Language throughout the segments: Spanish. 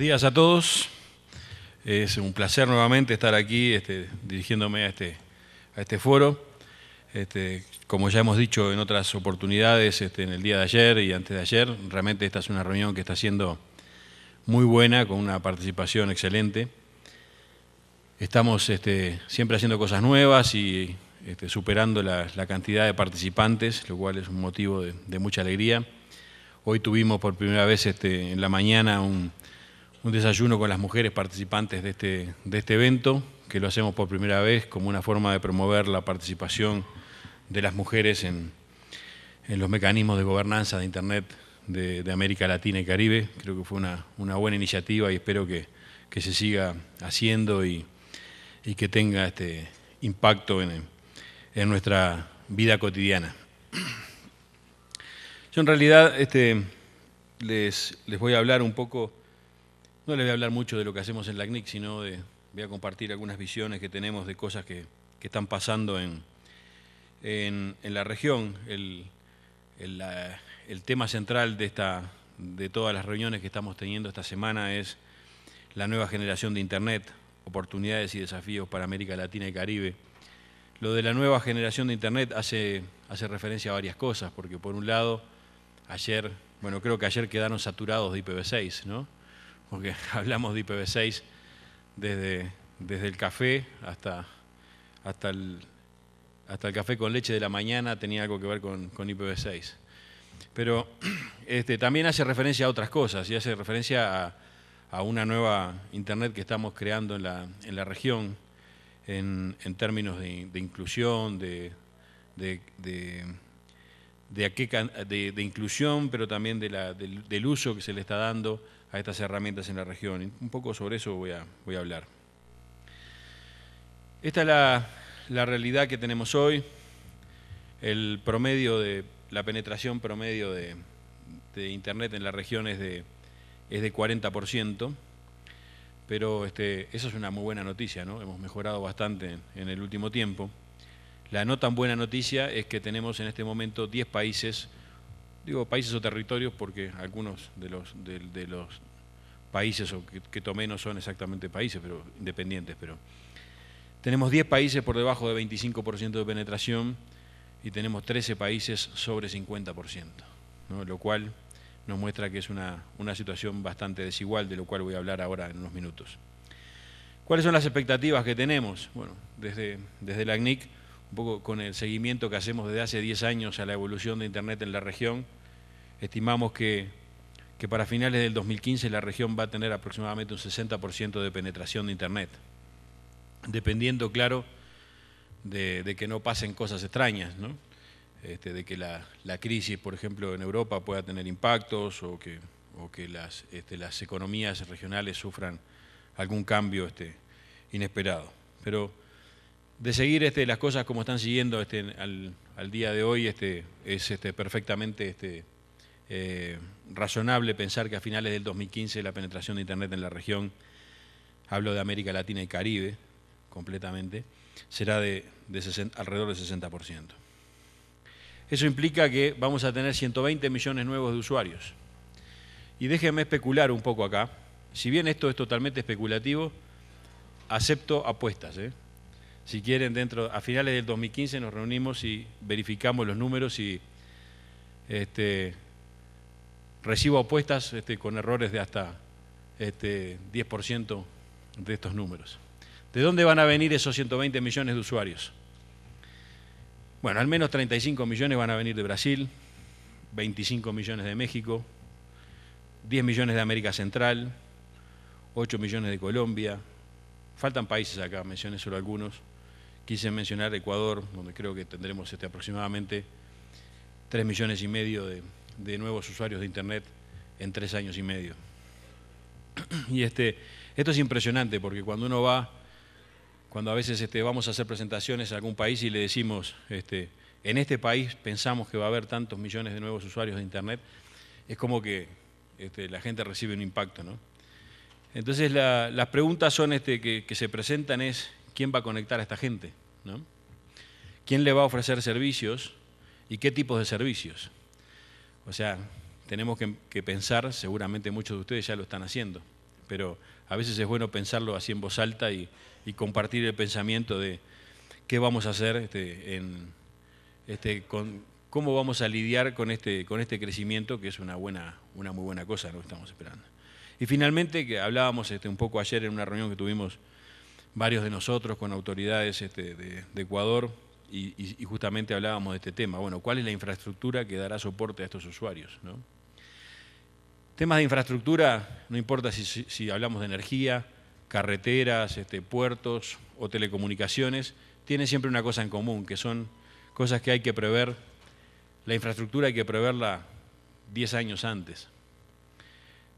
días a todos. Es un placer nuevamente estar aquí este, dirigiéndome a este, a este foro. Este, como ya hemos dicho en otras oportunidades, este, en el día de ayer y antes de ayer, realmente esta es una reunión que está siendo muy buena, con una participación excelente. Estamos siempre haciendo cosas nuevas y superando la, cantidad de participantes, lo cual es un motivo de, de mucha alegría. Hoy tuvimos por primera vez en la mañana un, un desayuno con las mujeres participantes de este, de este evento, que lo hacemos por primera vez como una forma de promover la participación de las mujeres en, los mecanismos de gobernanza de Internet de, América Latina y Caribe. Creo que fue una, buena iniciativa y espero que, se siga haciendo y, que tenga este impacto en, nuestra vida cotidiana. Yo en realidad este, les voy a hablar un poco no le voy a hablar mucho de lo que hacemos en la CNIC, sino de, voy a compartir algunas visiones que tenemos de cosas que, están pasando en, la región. El, tema central de, esta, de todas las reuniones que estamos teniendo esta semana es la nueva generación de Internet, oportunidades y desafíos para América Latina y Caribe. Lo de la nueva generación de Internet hace, hace referencia a varias cosas, porque por un lado, ayer, bueno, creo que ayer quedaron saturados de IPv6, ¿no? porque hablamos de IPv6 desde, el café hasta, hasta, el, hasta el café con leche de la mañana tenía algo que ver con, IPv6. Pero este, también hace referencia a otras cosas y hace referencia a, una nueva Internet que estamos creando en la, región en, términos de, inclusión, de, de, inclusión, pero también del, uso que se le está dando a estas herramientas en la región. un poco sobre eso voy a, voy a hablar. Esta es la, realidad que tenemos hoy, el promedio de la penetración promedio de, Internet en la región es de, 40% pero este, eso es una muy buena noticia, ¿no? Hemos mejorado bastante en el último tiempo. La no tan buena noticia es que tenemos en este momento 10 países digo países o territorios porque algunos de los, de, los países o que, que, tomé no son exactamente países, pero independientes, pero tenemos 10 países por debajo de 25% de penetración y tenemos 13 países sobre 50%, lo cual nos muestra que es una, situación bastante desigual, de lo cual voy a hablar ahora en unos minutos. ¿Cuáles son las expectativas que tenemos? Bueno, desde, desde la ACNIC un poco con el seguimiento que hacemos desde hace 10 años a la evolución de Internet en la región, estimamos que, que para finales del 2015 la región va a tener aproximadamente un 60% de penetración de Internet, dependiendo, claro, de, que no pasen cosas extrañas, este, de que la, crisis, por ejemplo, en Europa pueda tener impactos o que, o que las, este, las economías regionales sufran algún cambio este, inesperado. Pero de seguir este, las cosas como están siguiendo este, al, día de hoy, este, es perfectamente eh, razonable pensar que a finales del 2015 la penetración de Internet en la región, hablo de América Latina y Caribe completamente, será de, alrededor del 60%. Eso implica que vamos a tener 120 millones nuevos de usuarios. Y déjenme especular un poco acá. Si bien esto es totalmente especulativo, acepto apuestas. ¿eh? Si quieren, dentro, a finales del 2015 nos reunimos y verificamos los números y este, recibo apuestas este, con errores de hasta 10% este, de estos números. ¿De dónde van a venir esos 120 millones de usuarios? Bueno, al menos 35 millones van a venir de Brasil, 25 millones de México, 10 millones de América Central, 8 millones de Colombia. Faltan países acá, mencioné solo algunos. Quise mencionar Ecuador, donde creo que tendremos este, aproximadamente 3 millones y medio de, nuevos usuarios de Internet en tres años y medio. Y este, esto es impresionante porque cuando uno va, cuando a veces este, vamos a hacer presentaciones a algún país y le decimos, este, en este país pensamos que va a haber tantos millones de nuevos usuarios de Internet, es como que este, la gente recibe un impacto. Entonces las preguntas son este, que, que se presentan es, ¿quién va a conectar a esta gente? ¿Quién le va a ofrecer servicios y qué tipos de servicios? O sea, tenemos que, pensar, seguramente muchos de ustedes ya lo están haciendo, pero a veces es bueno pensarlo así en voz alta y, compartir el pensamiento de qué vamos a hacer este, este, con, cómo vamos a lidiar con este, con este crecimiento, que es una, buena, una muy buena cosa lo que estamos esperando. Y finalmente, que hablábamos este, un poco ayer en una reunión que tuvimos varios de nosotros con autoridades este, de, Ecuador y, justamente hablábamos de este tema. Bueno, ¿cuál es la infraestructura que dará soporte a estos usuarios? Temas de infraestructura, no importa si, hablamos de energía, carreteras, este, puertos o telecomunicaciones, tienen siempre una cosa en común, que son cosas que hay que prever, la infraestructura hay que preverla 10 años antes.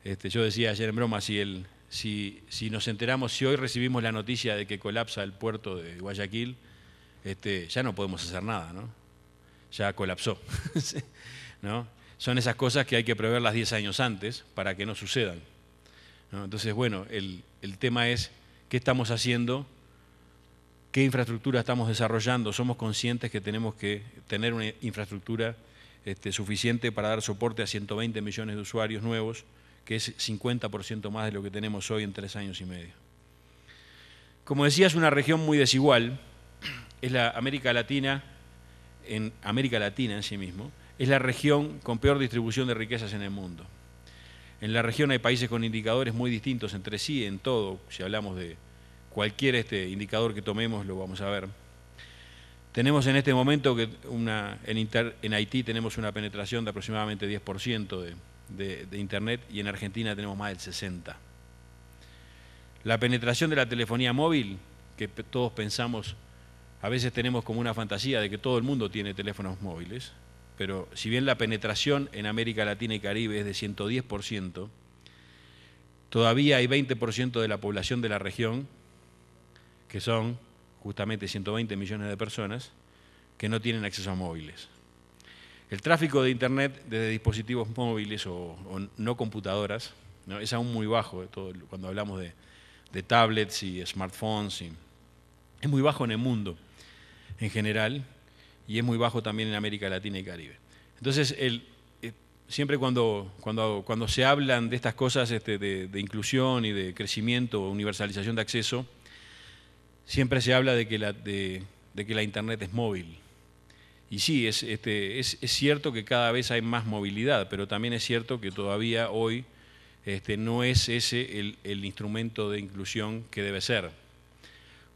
Este, yo decía ayer en broma, si el, si, nos enteramos, si hoy recibimos la noticia de que colapsa el puerto de Guayaquil, este, ya no podemos hacer nada, ¿no? Ya colapsó. Son esas cosas que hay que prever las 10 años antes para que no sucedan. Entonces, bueno, el, tema es qué estamos haciendo, qué infraestructura estamos desarrollando. Somos conscientes que tenemos que tener una infraestructura este, suficiente para dar soporte a 120 millones de usuarios nuevos que es 50% más de lo que tenemos hoy en tres años y medio. Como decía, es una región muy desigual, es la América Latina, en América Latina en sí mismo, es la región con peor distribución de riquezas en el mundo. En la región hay países con indicadores muy distintos entre sí, en todo, si hablamos de cualquier este indicador que tomemos lo vamos a ver. Tenemos en este momento que una, en, en Haití tenemos una penetración de aproximadamente 10% de, de, Internet y en Argentina tenemos más del 60. La penetración de la telefonía móvil, que todos pensamos, a veces tenemos como una fantasía de que todo el mundo tiene teléfonos móviles, pero si bien la penetración en América Latina y Caribe es de 110%, todavía hay 20% de la población de la región, que son justamente 120 millones de personas, que no tienen acceso a móviles. El tráfico de Internet desde dispositivos móviles o, no computadoras es aún muy bajo, eh, cuando hablamos de, tablets y smartphones. es muy bajo en el mundo en general y es muy bajo también en América Latina y Caribe. Entonces, el, eh, siempre cuando, cuando, cuando, se hablan de estas cosas este, de, inclusión y de crecimiento, o universalización de acceso, siempre se habla de que la, de que la Internet es móvil. Y sí, este, es, cierto que cada vez hay más movilidad, pero también es cierto que todavía hoy este, no es ese el, instrumento de inclusión que debe ser.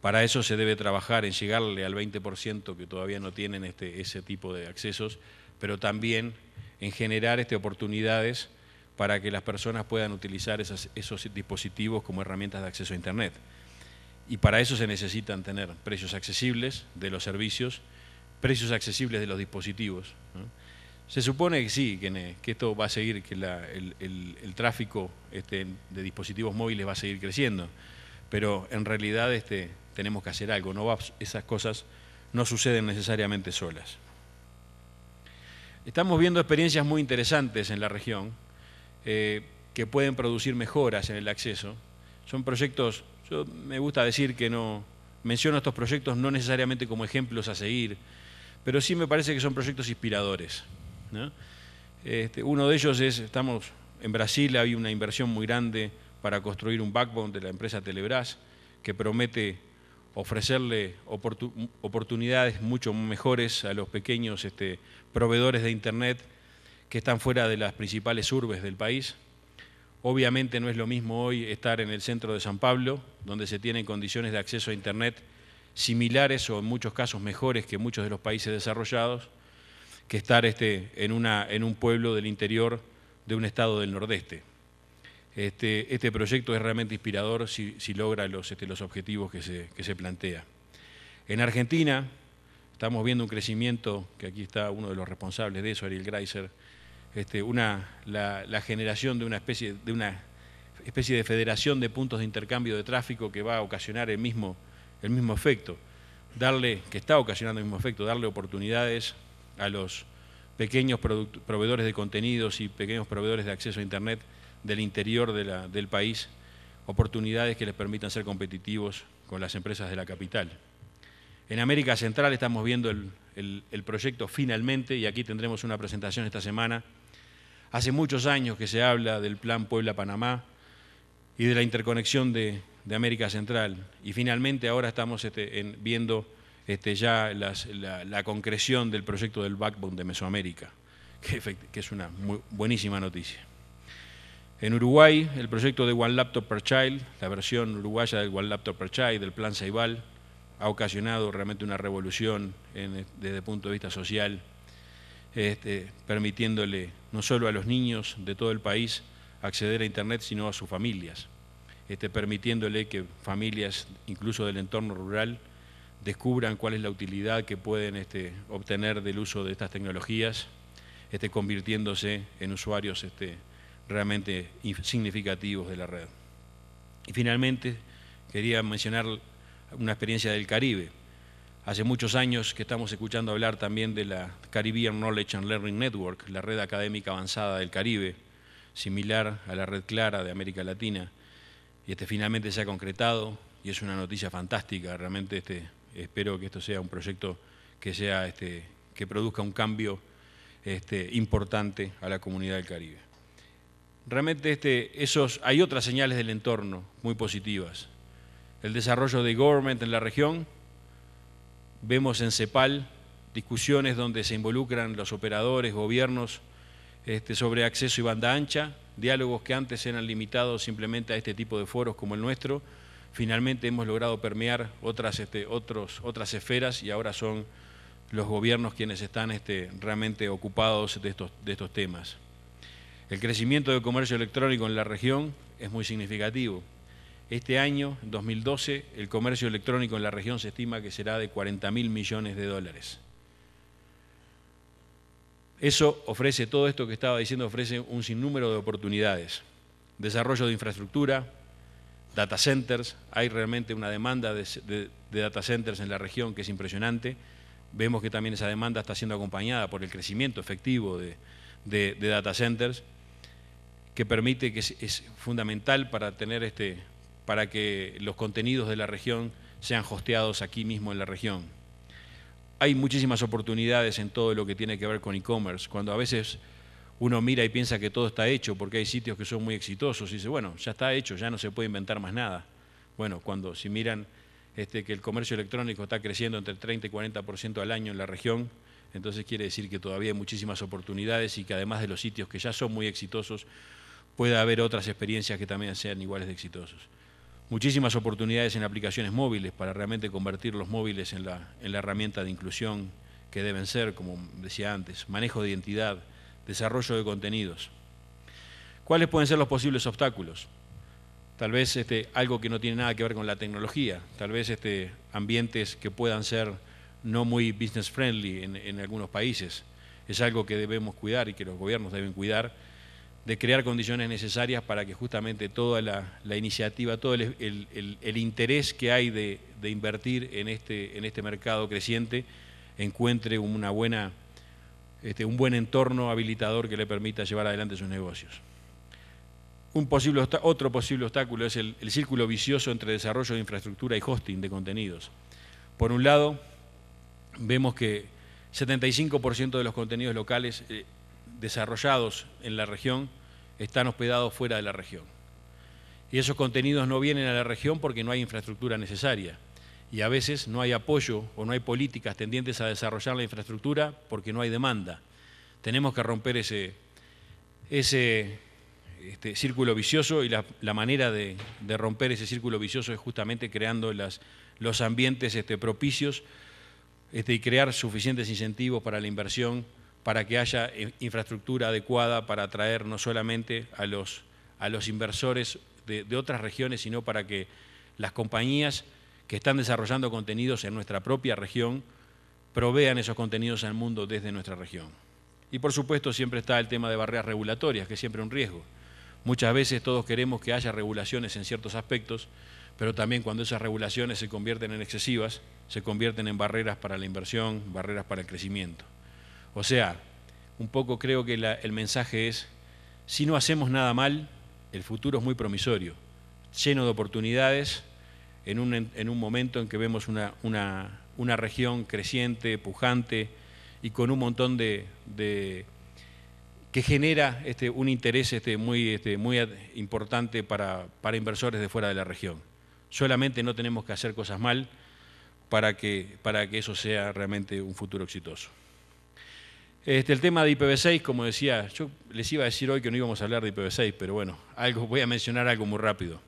Para eso se debe trabajar en llegarle al 20% que todavía no tienen este, ese tipo de accesos, pero también en generar este, oportunidades para que las personas puedan utilizar esos dispositivos como herramientas de acceso a Internet. Y para eso se necesitan tener precios accesibles de los servicios precios accesibles de los dispositivos. Se supone que sí, que, esto va a seguir, que el, tráfico este, de dispositivos móviles va a seguir creciendo, pero en realidad este, tenemos que hacer algo, no va, esas cosas no suceden necesariamente solas. Estamos viendo experiencias muy interesantes en la región eh, que pueden producir mejoras en el acceso. Son proyectos, yo me gusta decir que no, menciono estos proyectos no necesariamente como ejemplos a seguir, pero sí me parece que son proyectos inspiradores. Este, uno de ellos es, estamos en Brasil, hay una inversión muy grande para construir un backbone de la empresa Telebras, que promete ofrecerle oportunidades mucho mejores a los pequeños este, proveedores de Internet que están fuera de las principales urbes del país. Obviamente no es lo mismo hoy estar en el centro de San Pablo, donde se tienen condiciones de acceso a Internet similares o en muchos casos mejores que muchos de los países desarrollados, que estar este, en, una, en un pueblo del interior de un estado del nordeste. Este, este proyecto es realmente inspirador si, logra los, este, los objetivos que se, que se plantea. En Argentina estamos viendo un crecimiento, que aquí está uno de los responsables de eso, Ariel Greiser, este, una, la, la, generación de una, especie, de una especie de federación de puntos de intercambio de tráfico que va a ocasionar el mismo el mismo efecto, darle, que está ocasionando el mismo efecto, darle oportunidades a los pequeños proveedores de contenidos y pequeños proveedores de acceso a Internet del interior de del país, oportunidades que les permitan ser competitivos con las empresas de la capital. En América Central estamos viendo el proyecto finalmente y aquí tendremos una presentación esta semana. Hace muchos años que se habla del plan Puebla-Panamá y de la interconexión de de América Central. Y finalmente ahora estamos este, viendo este, ya la, concreción del proyecto del backbone de Mesoamérica, que, es una buenísima noticia. En Uruguay, el proyecto de One Laptop per Child, la versión uruguaya del One Laptop per Child, del Plan Ceibal, ha ocasionado realmente una revolución desde el punto de vista social, este, permitiéndole no solo a los niños de todo el país acceder a Internet, sino a sus familias. Este, permitiéndole que familias, incluso del entorno rural, descubran cuál es la utilidad que pueden este, obtener del uso de estas tecnologías, este, convirtiéndose en usuarios este, realmente significativos de la red. Y finalmente, quería mencionar una experiencia del Caribe. Hace muchos años que estamos escuchando hablar también de la Caribbean Knowledge and Learning Network, la red académica avanzada del Caribe, similar a la red Clara de América Latina, y este finalmente se ha concretado y es una noticia fantástica. Realmente este, espero que esto sea un proyecto que, sea, este, que produzca un cambio este, importante a la comunidad del Caribe. Realmente este, esos, hay otras señales del entorno muy positivas. El desarrollo de government en la región, vemos en CEPAL discusiones donde se involucran los operadores, gobiernos, este, sobre acceso y banda ancha, diálogos que antes eran limitados simplemente a este tipo de foros como el nuestro, finalmente hemos logrado permear otras, este, otros, otras esferas y ahora son los gobiernos quienes están este, realmente ocupados de estos, de estos temas. El crecimiento del comercio electrónico en la región es muy significativo. Este año, 2012, el comercio electrónico en la región se estima que será de 40 mil millones de dólares. Eso ofrece, todo esto que estaba diciendo, ofrece un sinnúmero de oportunidades. Desarrollo de infraestructura, data centers, hay realmente una demanda de, data centers en la región que es impresionante. Vemos que también esa demanda está siendo acompañada por el crecimiento efectivo de, data centers, que permite que es, es, fundamental para tener este, para que los contenidos de la región sean hosteados aquí mismo en la región hay muchísimas oportunidades en todo lo que tiene que ver con e-commerce. Cuando a veces uno mira y piensa que todo está hecho porque hay sitios que son muy exitosos y dice, bueno, ya está hecho, ya no se puede inventar más nada. Bueno, cuando si miran este, que el comercio electrónico está creciendo entre 30 y 40% al año en la región, entonces quiere decir que todavía hay muchísimas oportunidades y que además de los sitios que ya son muy exitosos, puede haber otras experiencias que también sean iguales de exitosos muchísimas oportunidades en aplicaciones móviles para realmente convertir los móviles en la, herramienta de inclusión que deben ser, como decía antes, manejo de identidad, desarrollo de contenidos. ¿Cuáles pueden ser los posibles obstáculos? Tal vez este, algo que no tiene nada que ver con la tecnología, tal vez este, ambientes que puedan ser no muy business friendly en algunos países. Es algo que debemos cuidar y que los gobiernos deben cuidar de crear condiciones necesarias para que justamente toda la, iniciativa, todo el, interés que hay de, invertir en este, en este mercado creciente encuentre una buena, este, un buen entorno habilitador que le permita llevar adelante sus negocios. Un posible, otro posible obstáculo es el, círculo vicioso entre desarrollo de infraestructura y hosting de contenidos. Por un lado, vemos que 75% de los contenidos locales eh, desarrollados en la región están hospedados fuera de la región. Y esos contenidos no vienen a la región porque no hay infraestructura necesaria. Y a veces no hay apoyo o no hay políticas tendientes a desarrollar la infraestructura porque no hay demanda. Tenemos que romper ese, ese este, círculo vicioso y la, manera de, romper ese círculo vicioso es justamente creando las, los ambientes este, propicios este, y crear suficientes incentivos para la inversión para que haya infraestructura adecuada para atraer no solamente a los, a los inversores de, de otras regiones, sino para que las compañías que están desarrollando contenidos en nuestra propia región provean esos contenidos al mundo desde nuestra región. Y por supuesto siempre está el tema de barreras regulatorias, que es siempre un riesgo. Muchas veces todos queremos que haya regulaciones en ciertos aspectos, pero también cuando esas regulaciones se convierten en excesivas, se convierten en barreras para la inversión, barreras para el crecimiento. O sea, un poco creo que el mensaje es, si no hacemos nada mal, el futuro es muy promisorio, lleno de oportunidades, en un, en un momento en que vemos una, región creciente, pujante y con un montón de... que genera este, un interés este, muy, este, muy importante para, para inversores de fuera de la región. Solamente no tenemos que hacer cosas mal para que, para que eso sea realmente un futuro exitoso. Este, el tema de IPv6, como decía, yo les iba a decir hoy que no íbamos a hablar de IPv6, pero bueno, algo, voy a mencionar algo muy rápido.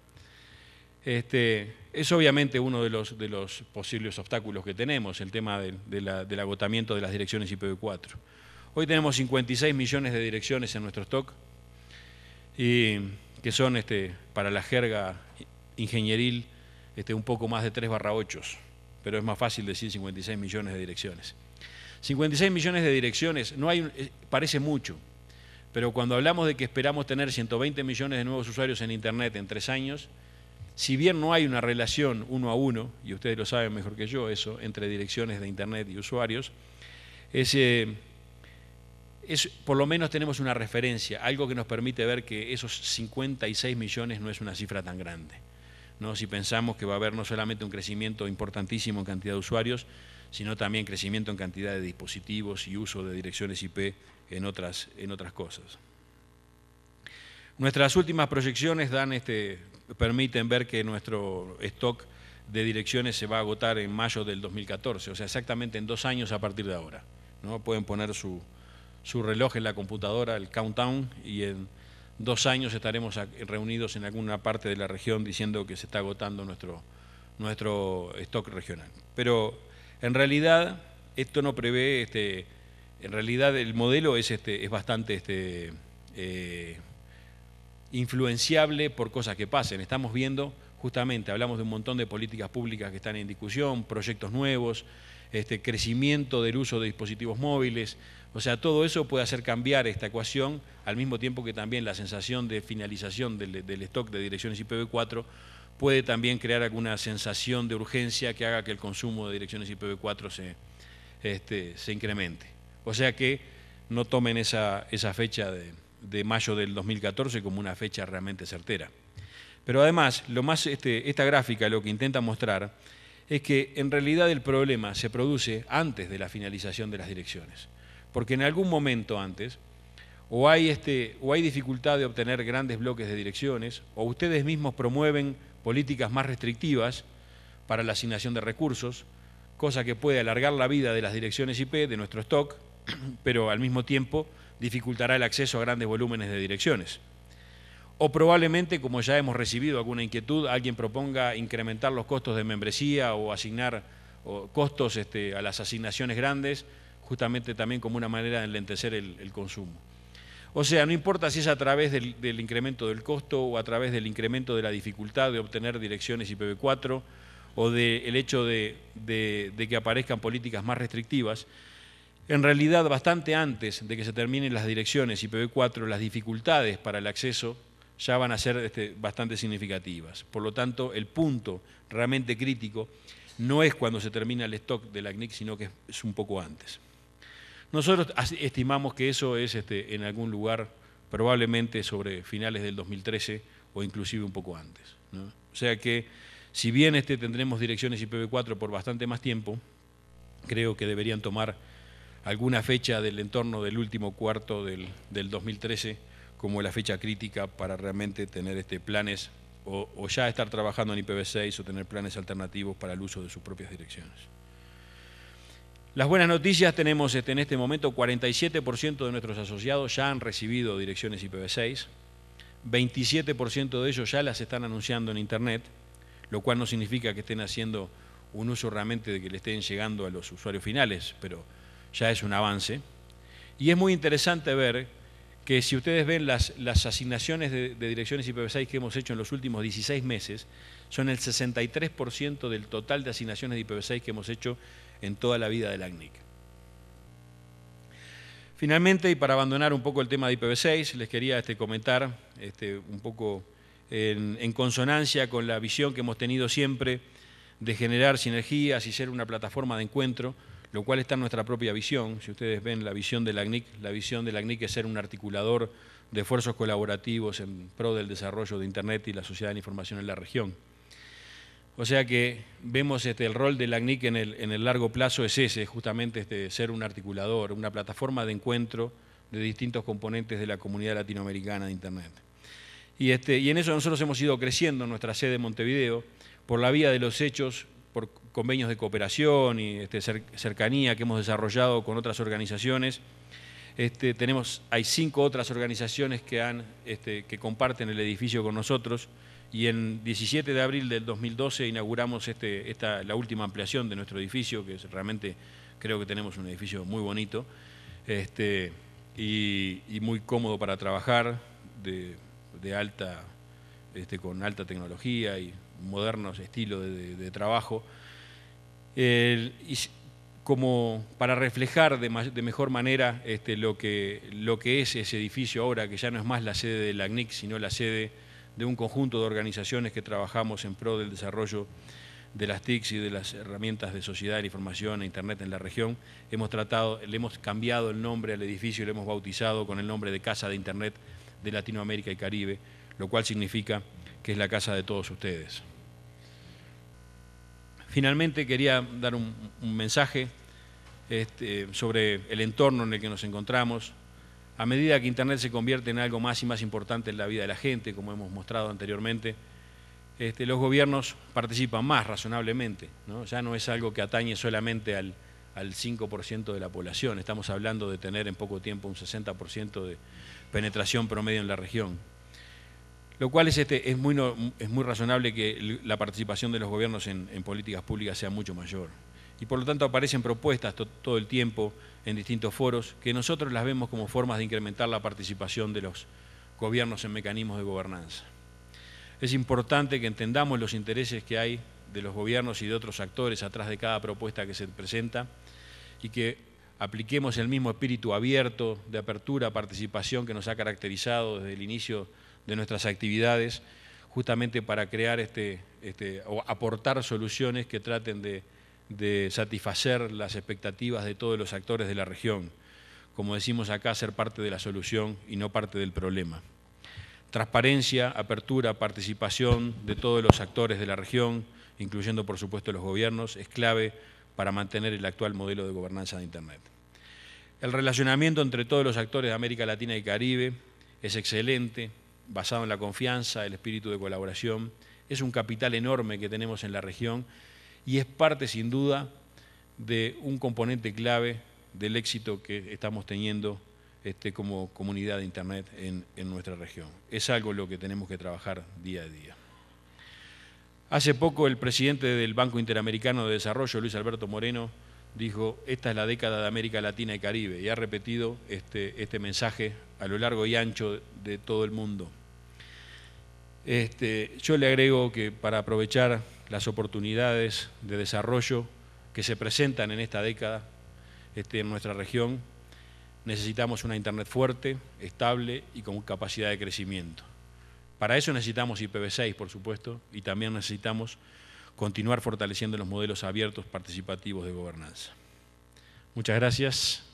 Este, es obviamente uno de los, de los, posibles obstáculos que tenemos, el tema del agotamiento de las direcciones IPv4. Hoy tenemos 56 millones de direcciones en nuestro stock, y, que son, este, para la jerga ingenieril, este, un poco más de 3 barra 8, pero es más fácil decir 56 millones de direcciones. 56 millones de direcciones, no hay, eh, parece mucho, pero cuando hablamos de que esperamos tener 120 millones de nuevos usuarios en Internet en tres años, si bien no hay una relación uno a uno, y ustedes lo saben mejor que yo eso, entre direcciones de Internet y usuarios, es, eh, por lo menos tenemos una referencia, algo que nos permite ver que esos 56 millones no es una cifra tan grande. ¿no? Si pensamos que va a haber no solamente un crecimiento importantísimo en cantidad de usuarios, sino también crecimiento en cantidad de dispositivos y uso de direcciones IP en otras, en otras cosas. Nuestras últimas proyecciones dan este, permiten ver que nuestro stock de direcciones se va a agotar en mayo del 2014, o sea, exactamente en dos años a partir de ahora. ¿no? Pueden poner su, reloj en la computadora, el countdown, y en dos años estaremos reunidos en alguna parte de la región diciendo que se está agotando nuestro, nuestro stock regional. Pero en realidad, esto no prevé, este, en realidad el modelo es, este, bastante este, eh, influenciable por cosas que pasen. Estamos viendo, justamente, hablamos de un montón de políticas públicas que están en discusión, proyectos nuevos, este, crecimiento del uso de dispositivos móviles. O sea, todo eso puede hacer cambiar esta ecuación, al mismo tiempo que también la sensación de finalización del stock de direcciones IPv4 puede también crear alguna sensación de urgencia que haga que el consumo de direcciones IPv4 este, se, incremente. O sea que no tomen esa, fecha de, mayo del 2014 como una fecha realmente certera. Pero además, lo más, este, esta gráfica lo que intenta mostrar es que en realidad el problema se produce antes de la finalización de las direcciones. Porque en algún momento antes, este, o hay, dificultad de obtener grandes bloques de direcciones, o ustedes mismos promueven políticas más restrictivas para la asignación de recursos, cosa que puede alargar la vida de las direcciones IP de nuestro stock, pero al mismo tiempo dificultará el acceso a grandes volúmenes de direcciones. O probablemente, como ya hemos recibido alguna inquietud, alguien proponga incrementar los costos de membresía o asignar costos este, a las asignaciones grandes, justamente también como una manera de enlentecer el consumo. O sea, no importa si es a través del, incremento del costo o a través del incremento de la dificultad de obtener direcciones IPv4 o del hecho de, que aparezcan políticas más restrictivas, en realidad, bastante antes de que se terminen las direcciones IPv4, las dificultades para el acceso ya van a ser este, bastante significativas. Por lo tanto, el punto realmente crítico no es cuando se termina el stock de la CNIC, sino que es un poco antes. Nosotros estimamos que eso es este, en algún lugar, probablemente sobre finales del 2013 o inclusive un poco antes. O sea que, si bien este, tendremos direcciones IPv4 por bastante más tiempo, creo que deberían tomar alguna fecha del entorno del último cuarto del, 2013 como la fecha crítica para realmente tener este, planes o ya estar trabajando en IPv6 o tener planes alternativos para el uso de sus propias direcciones. Las buenas noticias tenemos este, en este momento 47% de nuestros asociados ya han recibido direcciones IPv6, 27% de ellos ya las están anunciando en Internet, lo cual no significa que estén haciendo un uso realmente de que le estén llegando a los usuarios finales, pero ya es un avance. Y es muy interesante ver que si ustedes ven las, asignaciones de, de, direcciones IPv6 que hemos hecho en los últimos 16 meses, son el 63% del total de asignaciones de IPv6 que hemos hecho en toda la vida del ACNIC. Finalmente, y para abandonar un poco el tema de IPv6, les quería este, comentar este, un poco en, consonancia con la visión que hemos tenido siempre de generar sinergias y ser una plataforma de encuentro, lo cual está en nuestra propia visión. Si ustedes ven la visión de la ACNIC, la visión de la ACNIC es ser un articulador de esfuerzos colaborativos en pro del desarrollo de Internet y la sociedad de la información en la región. O sea que vemos este, el rol de la ACNIC en el, largo plazo es ese, justamente este, ser un articulador, una plataforma de encuentro de distintos componentes de la comunidad latinoamericana de Internet. Y, este, en eso nosotros hemos ido creciendo nuestra sede en Montevideo por la vía de los hechos, por convenios de cooperación y cercanía que hemos desarrollado con otras organizaciones. hay cinco otras organizaciones que comparten el edificio con nosotros y en 17 de abril del 2012 inauguramos este, la última ampliación de nuestro edificio, que realmente creo que tenemos un edificio muy bonito este, y, muy cómodo para trabajar, de, alta, este, con alta tecnología y modernos estilos de, trabajo. y como para reflejar de, mejor manera este, lo, que, lo que es ese edificio ahora, que ya no es más la sede de la ACNIC, sino la sede de un conjunto de organizaciones que trabajamos en pro del desarrollo de las TICs y de las herramientas de sociedad, de la información e Internet en la región. Hemos tratado, le hemos cambiado el nombre al edificio y le hemos bautizado con el nombre de Casa de Internet de Latinoamérica y Caribe, lo cual significa que es la casa de todos ustedes. Finalmente quería dar un, mensaje este, sobre el entorno en el que nos encontramos, a medida que Internet se convierte en algo más y más importante en la vida de la gente, como hemos mostrado anteriormente, este, los gobiernos participan más razonablemente. Ya no es algo que atañe solamente al, al 5% de la población. Estamos hablando de tener en poco tiempo un 60% de penetración promedio en la región. Lo cual es, este, muy, es muy razonable que la participación de los gobiernos en políticas públicas sea mucho mayor y por lo tanto aparecen propuestas todo el tiempo en distintos foros que nosotros las vemos como formas de incrementar la participación de los gobiernos en mecanismos de gobernanza. Es importante que entendamos los intereses que hay de los gobiernos y de otros actores atrás de cada propuesta que se presenta y que apliquemos el mismo espíritu abierto de apertura, participación que nos ha caracterizado desde el inicio de nuestras actividades, justamente para crear este, este o aportar soluciones que traten de de satisfacer las expectativas de todos los actores de la región, como decimos acá, ser parte de la solución y no parte del problema. Transparencia, apertura, participación de todos los actores de la región, incluyendo por supuesto los gobiernos, es clave para mantener el actual modelo de gobernanza de Internet. El relacionamiento entre todos los actores de América Latina y Caribe es excelente, basado en la confianza, el espíritu de colaboración, es un capital enorme que tenemos en la región y es parte sin duda de un componente clave del éxito que estamos teniendo este, como comunidad de Internet en, nuestra región. Es algo lo que tenemos que trabajar día a día. Hace poco el presidente del Banco Interamericano de Desarrollo, Luis Alberto Moreno, dijo, esta es la década de América Latina y Caribe, y ha repetido este, este mensaje a lo largo y ancho de todo el mundo. Este, yo le agrego que para aprovechar las oportunidades de desarrollo que se presentan en esta década este, en nuestra región, necesitamos una Internet fuerte, estable y con capacidad de crecimiento. Para eso necesitamos IPv6, por supuesto, y también necesitamos continuar fortaleciendo los modelos abiertos participativos de gobernanza. Muchas gracias.